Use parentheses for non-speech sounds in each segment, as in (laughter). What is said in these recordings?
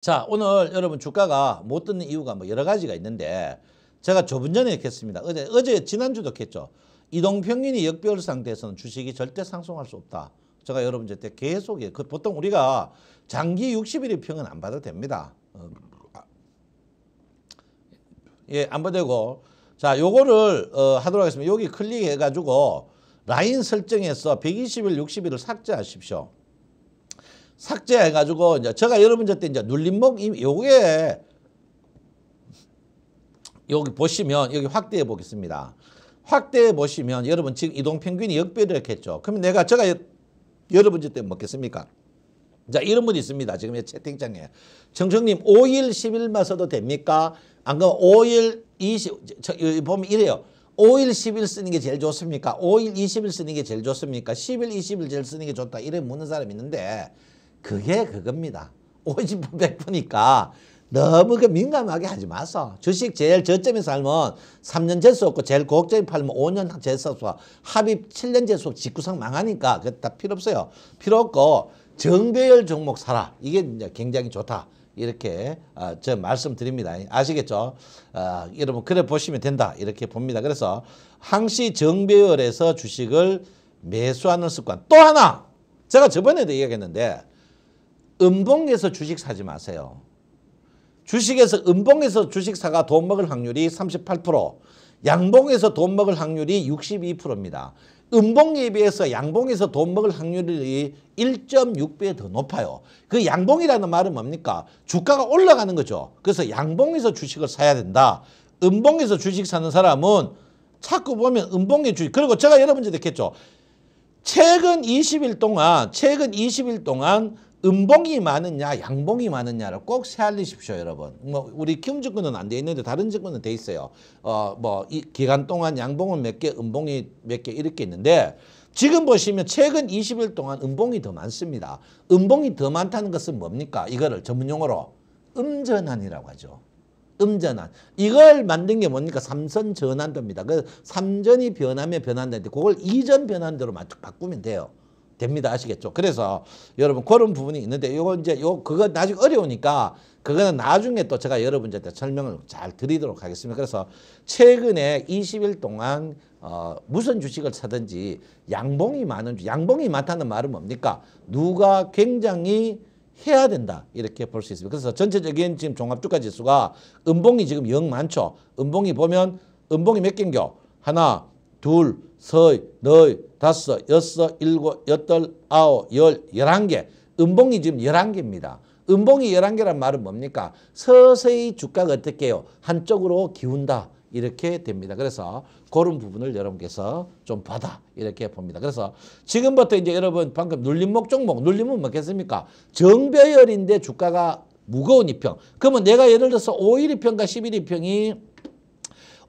자 오늘 여러분 주가가 못 듣는 이유가 뭐 여러 가지가 있는데 제가 조분 전에 했습니다. 어제 어제 지난주도 했죠. 이동평균이 역별 상태에서는 주식이 절대 상승할 수 없다. 제가 여러분 제때 계속 그 보통 우리가 장기 60일의 평은 안 받아도 됩니다. 어, 아, 예, 안 받아도 자, 요거를 어, 하도록 하겠습니다. 여기 클릭해 가지고 라인 설정에서 120일, 60일을 삭제하십시오. 삭제해가지고 이제 제가 여러분들 때 이제 눌림목 요게 여기 보시면 여기 확대해 보겠습니다. 확대해 보시면 여러분 지금 이동평균이 역배력했죠. 그러면 내가 제가 여러분들 때 먹겠습니까? 자 이런 분이 있습니다. 지금 채팅창에. 정청님 5일 10일만 써도 됩니까? 안 그러면 5일 20, 저, 보면 이래요. 5일 10일 쓰는 게 제일 좋습니까? 5일 20일 쓰는 게 제일 좋습니까? 10일 20일 제일 쓰는 게 좋다. 이래 묻는 사람이 있는데 그게 그겁니다. 50% 100%니까 너무 그 민감하게 하지 마서. 주식 제일 저점에 살면 3년 재수 없고 제일 고점에 팔면 5년 재수 없고 합입 7년 재수 없고 직구상 망하니까 그거 다 필요 없어요. 필요 없고 정배열 종목 사라. 이게 이제 굉장히 좋다. 이렇게 어, 저 말씀드립니다. 아시겠죠? 어, 여러분 그래 보시면 된다. 이렇게 봅니다. 그래서 항시 정배열에서 주식을 매수하는 습관. 또 하나 제가 저번에도 이야기했는데 은봉에서 주식 사지 마세요. 주식에서 은봉에서 주식 사가 돈 먹을 확률이 38%, 양봉에서 돈 먹을 확률이 62%입니다. 음봉에 비해서 양봉에서 돈 먹을 확률이 1.6배 더 높아요. 그 양봉이라는 말은 뭡니까? 주가가 올라가는 거죠. 그래서 양봉에서 주식을 사야 된다. 음봉에서 주식 사는 사람은 자꾸 보면 음봉의 주식. 그리고 제가 여러분들 듣겠죠. 최근 20일 동안, 최근 20일 동안 음봉이 많으냐 양봉이 많으냐를 꼭 세알리십시오 여러분 뭐 우리 키움증권은 안 돼 있는데 다른 증권은 돼 있어요 어뭐 이 기간 동안 양봉은 몇 개 음봉이 몇 개 이렇게 있는데 지금 보시면 최근 20일 동안 음봉이 더 많습니다 음봉이 더 많다는 것은 뭡니까 이거를 전문용어로 음전환이라고 하죠 음전환 이걸 만든 게 뭡니까 삼선 전환도입니다 그 삼전이 변하면 변한다는데 그걸 이전 변환대로 바꾸면 돼요 됩니다. 아시겠죠? 그래서 여러분 그런 부분이 있는데 요거 이제 요 그거 나중에 어려우니까 그거는 나중에 또 제가 여러분들한테 설명을 잘 드리도록 하겠습니다. 그래서 최근에 20일 동안 어, 무슨 주식을 사든지 양봉이 많은 주, 양봉이 많다는 말은 뭡니까? 누가 굉장히 해야 된다 이렇게 볼 수 있습니다. 그래서 전체적인 지금 종합주가 지수가 은봉이 지금 영 많죠. 은봉이 보면 은봉이 몇 개인겨? 하나, 둘, 서이, 너이, 다섯, 여섯, 일곱, 여덟, 아홉, 열, 열한 개. 음봉이 지금 열한 개입니다. 음봉이 열한 개란 말은 뭡니까? 서서히 주가가 어떻게 해요? 한쪽으로 기운다. 이렇게 됩니다. 그래서 그런 부분을 여러분께서 좀 받아 이렇게 봅니다. 그래서 지금부터 이제 여러분 방금 눌림목 종목 눌림은 뭐겠습니까? 정배열인데 주가가 무거운 이평 그러면 내가 예를 들어서 5일 이평과 11 이평이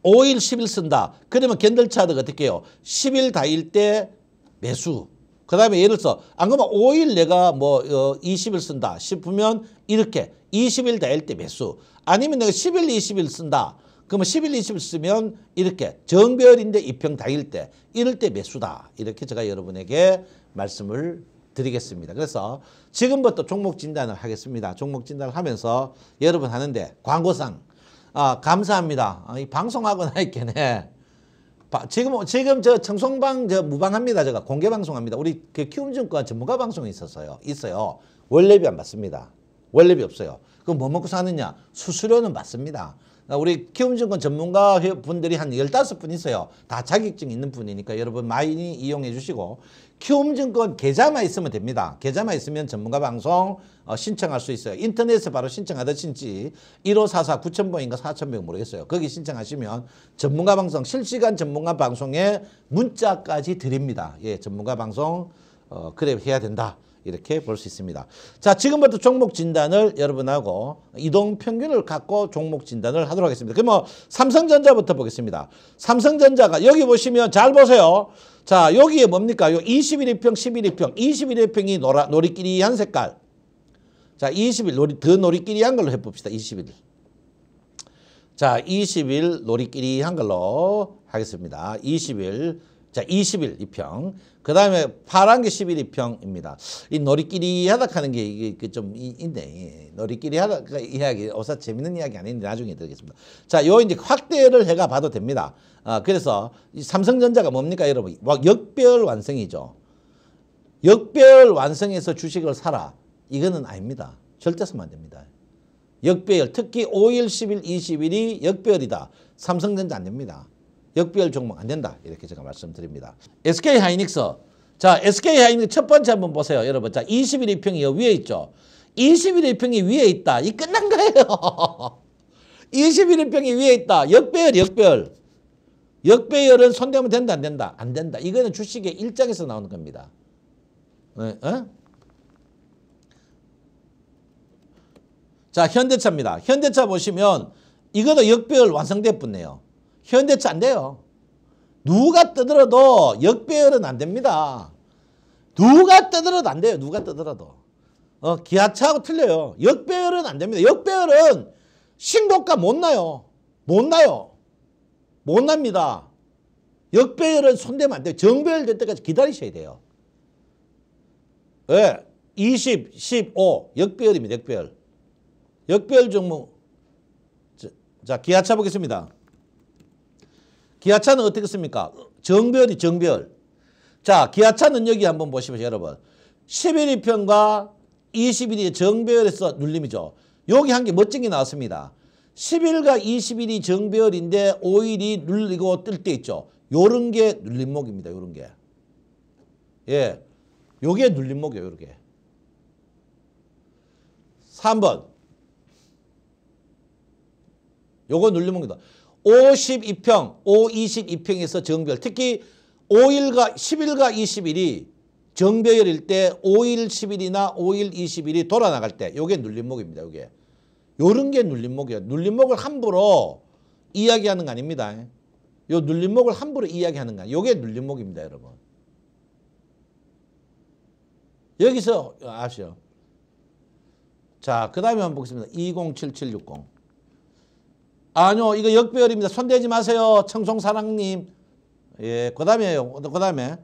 5일 10일 쓴다. 그러면 겐들차드가 어떻게 해요? 10일 다일 때 매수. 그 다음에 예를 들어 서안 그러면 5일 내가 뭐 어, 20일 쓴다 싶으면 이렇게 20일 다일 때 매수. 아니면 내가 10일 20일 쓴다. 그러면 10일 20일 쓰면 이렇게 정별인데 이평 다일 때 이럴 때 매수다. 이렇게 제가 여러분에게 말씀을 드리겠습니다. 그래서 지금부터 종목 진단을 하겠습니다. 종목 진단을 하면서 여러분 하는데 광고상 아, 감사합니다. 아, 이 방송하고 나 있겠네. 바, 지금, 지금 저 청송방 저 무방합니다. 제가 공개 방송합니다. 우리 그 키움증권 전문가 방송이 있었어요. 있어요. 월래비안 받습니다. 월래비 없어요. 그럼 뭐 먹고 사느냐? 수수료는 받습니다. 아, 우리 키움증권 전문가 분들이 한 열다섯 분 있어요. 다 자격증 있는 분이니까 여러분 많이 이용해 주시고 키움증권 계좌만 있으면 됩니다. 계좌만 있으면 전문가 방송 어, 신청할 수 있어요. 인터넷에 바로 신청하듯이지 1544 9000번인가 4000번 모르겠어요. 거기 신청하시면 전문가 방송 실시간 전문가 방송에 문자까지 드립니다. 예, 전문가 방송 어, 그래 해야 된다. 이렇게 볼 수 있습니다. 자, 지금부터 종목 진단을 여러분하고 이동 평균을 갖고 종목 진단을 하도록 하겠습니다. 그럼 뭐 삼성전자부터 보겠습니다. 삼성전자가 여기 보시면 잘 보세요. 자, 여기에 뭡니까? 요 21일평, 11일평. 21일평이 노라, 노리끼리 한 색깔. 자, 20일 노리, 더 노리끼리 한 걸로 해봅시다. 21일. 자, 20일 노리끼리 한 걸로 하겠습니다. 20일. 자, 20일 이평그 다음에 파란 게11 이평입니다. 이 노리끼리 하다하는 게 이게 이게 그 좀 있네. 노리끼리 예, 하다 그 이야기, 어사 재밌는 이야기 아닌데 나중에 드리겠습니다. 자, 요 이제 확대를 해가 봐도 됩니다. 아, 그래서 삼성전자가 뭡니까 여러분? 역배 완성이죠. 역배 완성해서 주식을 사라. 이거는 아닙니다. 절대 쓰면 안 됩니다. 역배 특히 5일, 10일, 20일이 역배이다 삼성전자 안 됩니다. 역배 종목 안 된다. 이렇게 제가 말씀드립니다. SK하이닉스 자 SK하이닉스 첫 번째 한번 보세요. 여러분 자 20일 2평이 위에 있죠. 20일 2평이 위에 있다. 이 끝난 거예요. 20일 (laughs) 2평이 위에 있다. 역배역배 역배열은 손대면 된다 안 된다 안 된다 이거는 주식의 일장에서 나오는 겁니다 어? 어? 자 현대차입니다 현대차 보시면 이거도 역배열 완성됐뿐네요 현대차 안 돼요 누가 뜨더라도 역배열은 안 됩니다 누가 뜨더라도안 돼요 누가 뜨더라도 어, 기아차하고 틀려요 역배열은 안 됩니다 역배열은 신고가 못 나요 못 나요 못 납니다. 역배열은 손대면 안 돼요. 정배열 될 때까지 기다리셔야 돼요. 왜? 20, 15 역배열입니다. 역배열. 역배열 종목. 자, 기아차 보겠습니다. 기아차는 어떻게 씁니까? 정배열이 정배열. 자, 기아차는 여기 한번 보시면 여러분. 11위편과 21위의 정배열에서 눌림이죠. 여기 한개 멋진 게 나왔습니다. 10일과 20일이 정배열인데 5일이 눌리고 뜰 때 있죠. 요런 게 눌림목입니다. 요런 게. 예. 요게 눌림목이에요. 요렇게. 3번. 요거 눌림목이다. 52평, 522평에서 정별. 특히 5일과 10일과 20일이 정배열일 때 5일 10일이나 5일 20일이 돌아 나갈 때 요게 눌림목입니다. 요게. 요런 게 눌림목이에요. 눌림목을 함부로 이야기하는 거 아닙니다. 요 눌림목을 함부로 이야기하는 거. 요게 눌림목입니다, 여러분. 여기서 아시죠? 자, 그 다음에 한번 보겠습니다. 207760. 아니요, 이거 역배열입니다. 손대지 마세요. 청송사랑님. 예, 그 다음에요. 그 다음에.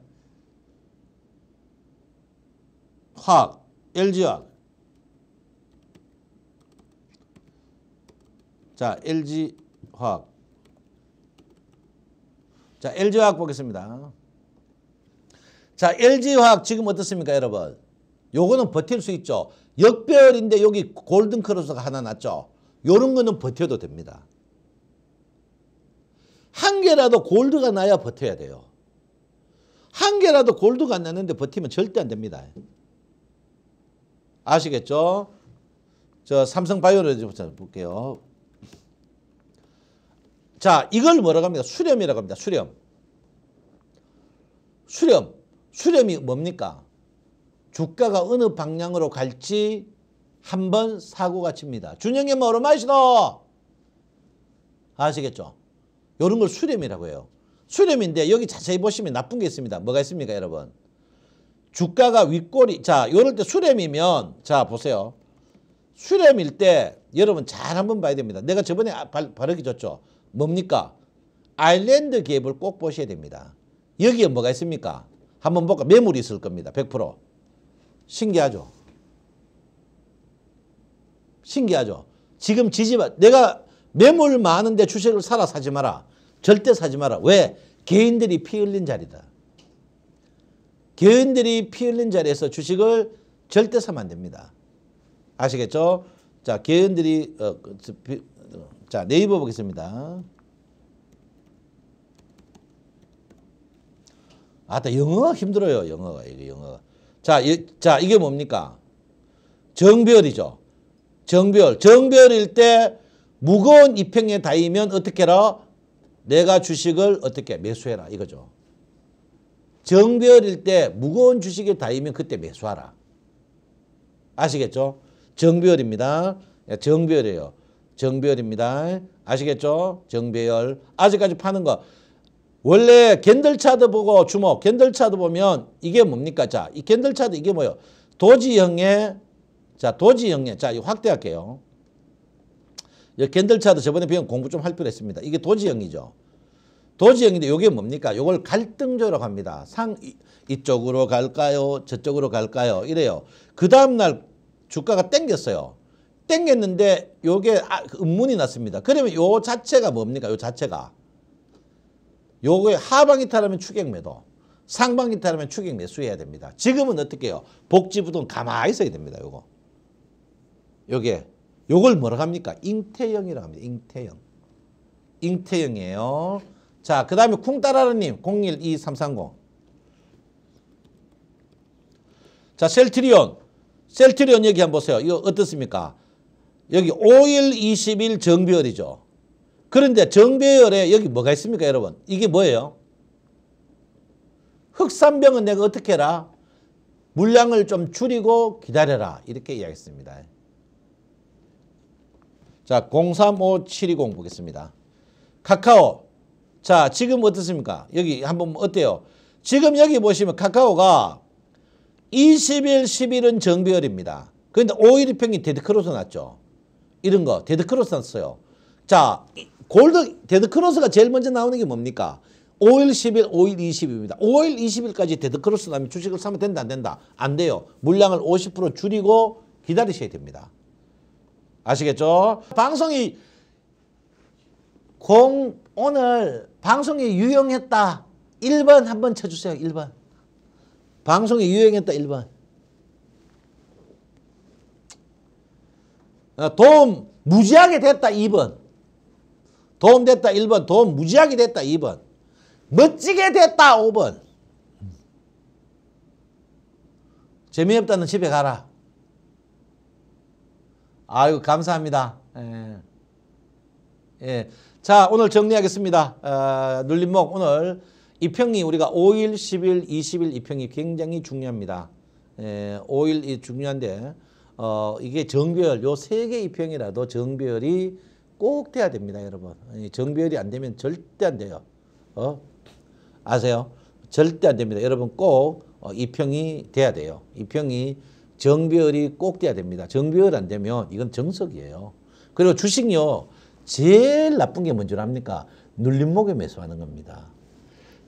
화학, LG화학. 자, LG 화학. 자, LG 화학 보겠습니다. 자, LG 화학 지금 어떻습니까, 여러분? 요거는 버틸 수 있죠. 역배열인데 여기 골든 크로스가 하나 났죠. 요런 거는 버텨도 됩니다. 한 개라도 골드가 나야 버텨야 돼요. 한 개라도 골드가 안 났는데 버티면 절대 안 됩니다. 아시겠죠? 저 삼성 바이오를 볼게요. 자, 이걸 뭐라고 합니다 수렴이라고 합니다. 수렴. 수렴. 수렴이 뭡니까? 주가가 어느 방향으로 갈지 한 번 사고가 칩니다. 준영님 오르마시노! 뭐 아시겠죠? 요런걸 수렴이라고 해요. 수렴인데 여기 자세히 보시면 나쁜 게 있습니다. 뭐가 있습니까, 여러분? 주가가 윗꼬리, 자, 요럴때 수렴이면, 자, 보세요. 수렴일 때 여러분 잘 한번 봐야 됩니다. 내가 저번에 아, 발, 바르기 줬죠. 뭡니까? 아일랜드 개입을 꼭 보셔야 됩니다. 여기에 뭐가 있습니까? 한번 볼까? 매물이 있을 겁니다. 100%. 신기하죠? 신기하죠? 지금 지지마. 내가 매물 많은데 주식을 사라 사지 마라. 절대 사지 마라. 왜? 개인들이 피 흘린 자리다. 개인들이 피 흘린 자리에서 주식을 절대 사면 안 됩니다. 아시겠죠? 자, 개인들이 어, 피, 그, 자 네이버 보겠습니다. 아따 영어 힘들어요 영어 이게 영어 자, 이, 자 이게 뭡니까 정별이죠 정별 정별일 때 무거운 이평에 닿이면 어떻게 해라 내가 주식을 어떻게 매수해라 이거죠 정별일 때 무거운 주식에 닿이면 그때 매수하라 아시겠죠 정별입니다 예, 정별이에요 정배열입니다. 아시겠죠? 정배열. 아직까지 파는 거. 원래 겐들차드 보고 주목. 겐들차드 보면 이게 뭡니까? 자, 이 겐들차드 이게 뭐예요? 도지형의 자, 도지형의 자, 이 확대할게요. 이 겐들차드 저번에 배운 공부 좀 할 필요 있습니다. 이게 도지형이죠. 도지형인데 이게 뭡니까? 이걸 갈등조라고 합니다. 상 이쪽으로 갈까요? 저쪽으로 갈까요? 이래요. 그 다음날 주가가 땡겼어요. 땡겼는데 요게 아, 음문이 났습니다. 그러면 요 자체가 뭡니까? 요 자체가. 요거에 하방이 타라면 추격 매도, 상방이 타라면 추격 매수해야 됩니다. 지금은 어떻게 해요? 복지부동 가만히 있어야 됩니다. 요거. 요게. 요걸 뭐라 합니까? 잉태형이라고 합니다. 잉태형. 잉태형이에요. 자, 그 다음에 쿵따라라님 012330. 자, 셀트리온. 셀트리온 얘기 한번 보세요. 이거 어떻습니까? 여기 5일 20일 정비열이죠. 그런데 정비열에 여기 뭐가 있습니까 여러분? 이게 뭐예요? 흑산병은 내가 어떻게 해라? 물량을 좀 줄이고 기다려라 이렇게 이야기했습니다. 자035720 보겠습니다. 카카오 자 지금 어떻습니까? 여기 한번 어때요? 지금 여기 보시면 카카오가 20일 10일은 정비열입니다. 그런데 5일이 평균 데드크로스 났죠. 이런 거 데드크로스 났어요. 자 골드 데드크로스가 제일 먼저 나오는 게 뭡니까? 5일 10일 5일 20입니다. 5일 20일까지 데드크로스 나면 주식을 사면 된다 안 된다? 안 돼요. 물량을 50% 줄이고 기다리셔야 됩니다. 아시겠죠? 방송이 공 오늘 방송이 유용했다. 1번 한번 쳐주세요. 1번. 방송이 유용했다 1번. 어, 도움 무지하게 됐다 2번. 도움 됐다 1번. 도움 무지하게 됐다 2번. 멋지게 됐다 5번. 재미없다는 집에 가라. 아유 감사합니다. 예. 예. 자 오늘 정리하겠습니다. 어, 눌림목 오늘 이평이 우리가 5일, 10일, 20일 이평이 굉장히 중요합니다. 예, 5일이 중요한데 어, 이게 정배열 요세개 입형이라도 정배열이 꼭 돼야 됩니다, 여러분. 정배열이 안 되면 절대 안 돼요. 어? 아세요? 절대 안 됩니다. 여러분 꼭 어, 입형이 돼야 돼요. 입형이 정배열이 꼭 돼야 됩니다. 정배열 안 되면 이건 정석이에요. 그리고 주식요 제일 나쁜 게 뭔줄 압니까? 눌림목에 매수하는 겁니다.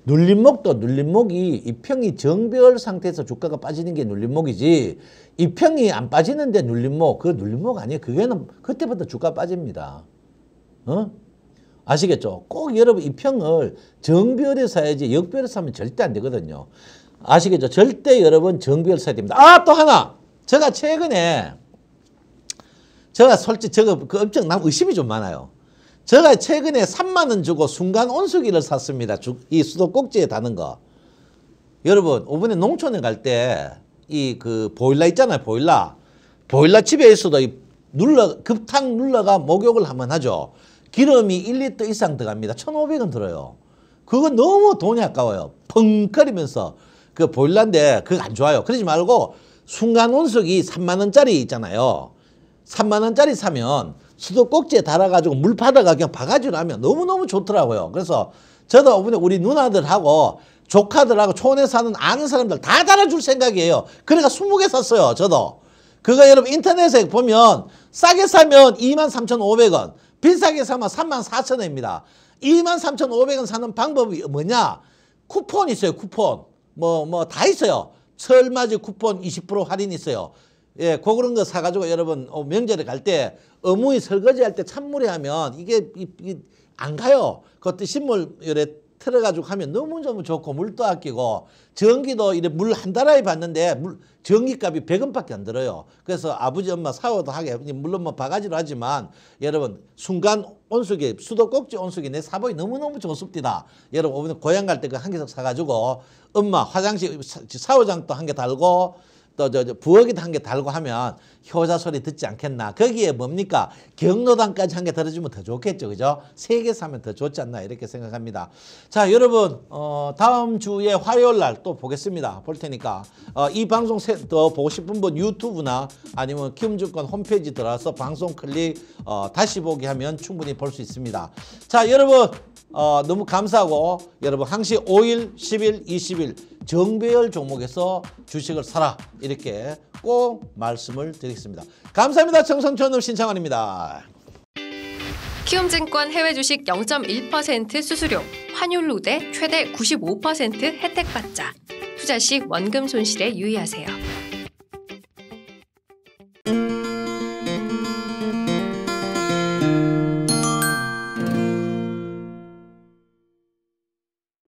눌림목도 눌림목이 이평이 정별 상태에서 주가가 빠지는 게 눌림목이지 이평이 안 빠지는데 눌림목 그 눌림목 아니에요. 그게는 그때부터 주가 빠집니다. 어? 아시겠죠? 꼭 여러분 이평을 정별에 사야지 역별에 사면 절대 안 되거든요. 아시겠죠? 절대 여러분 정별 사야 됩니다. 아 또 하나 제가 최근에 제가 솔직히 제가 그 엄청 남 의심이 좀 많아요. 제가 최근에 3만 원 주고 순간 온수기를 샀습니다. 주, 이 수도꼭지에 다는 거. 여러분 이번에 농촌에 갈 때 이 그 보일러 있잖아요. 보일러. 보일러 집에 있어도 이 눌러 급탕 눌러가 목욕을 하면 하죠. 기름이 1리터 이상 들어갑니다. 1,500원 들어요. 그건 너무 돈이 아까워요. 펑거리면서 그 보일러인데 그거 안 좋아요. 그러지 말고 순간 온수기 3만 원짜리 있잖아요. 3만 원짜리 사면 수도꼭지에 달아가지고 물 파다가 그냥 바가지로 하면 너무너무 좋더라고요. 그래서 저도 우리 누나들하고 조카들하고 촌에 사는 아는 사람들 다 달아줄 생각이에요. 그러니까 20개 샀어요. 저도. 그거 여러분 인터넷에 보면 싸게 사면 23,500원, 비싸게 사면 34,000원입니다. 23,500원 사는 방법이 뭐냐? 쿠폰 있어요. 쿠폰. 뭐 뭐 다 있어요. 철맞이 쿠폰 20% 할인 있어요. 예, 고 그 그런 거 사가지고 여러분 어, 명절에 갈 때어머이 설거지할 때 찬물에 하면 이게, 이게 안 가요. 그것도 신물열에 틀어가지고 하면 너무너무 좋고 물도 아끼고 전기도 이래 물 한 달아에 봤는데 물 전기값이 백원밖에안 들어요. 그래서 아버지 엄마 사워도 하게 물론 뭐 바가지로 하지만 여러분 순간 온수기 수도꼭지 온수기 내 사보이 너무너무 좋습니다. 여러분 오늘 고향 갈 때 그 한 개씩 사가지고 엄마 화장실 사워장도한 개 달고 또저부엌에한개 달고 하면 효자 소리 듣지 않겠나. 거기에 뭡니까? 경로당까지 한 개 들어주면 더 좋겠죠. 그죠? 세 개 사면 더 좋지 않나 이렇게 생각합니다. 자 여러분 어, 다음 주에 화요일 날 또 보겠습니다. 볼 테니까 어, 이 방송 더 보고 싶은 분 유튜브나 아니면 키움증권 홈페이지 들어와서 방송 클릭 어, 다시 보기 하면 충분히 볼 수 있습니다. 자 여러분 어, 너무 감사하고 여러분 항시 5일, 10일, 20일 정배열 종목에서 주식을 사라 이렇게 꼭 말씀을 드리겠습니다. 감사합니다. 정성촌놈 신창원입니다. 키움증권 해외 주식 0.1% 수수료, 환율 로대 최대 95% 혜택 받자. 투자 시 원금 손실에 유의하세요.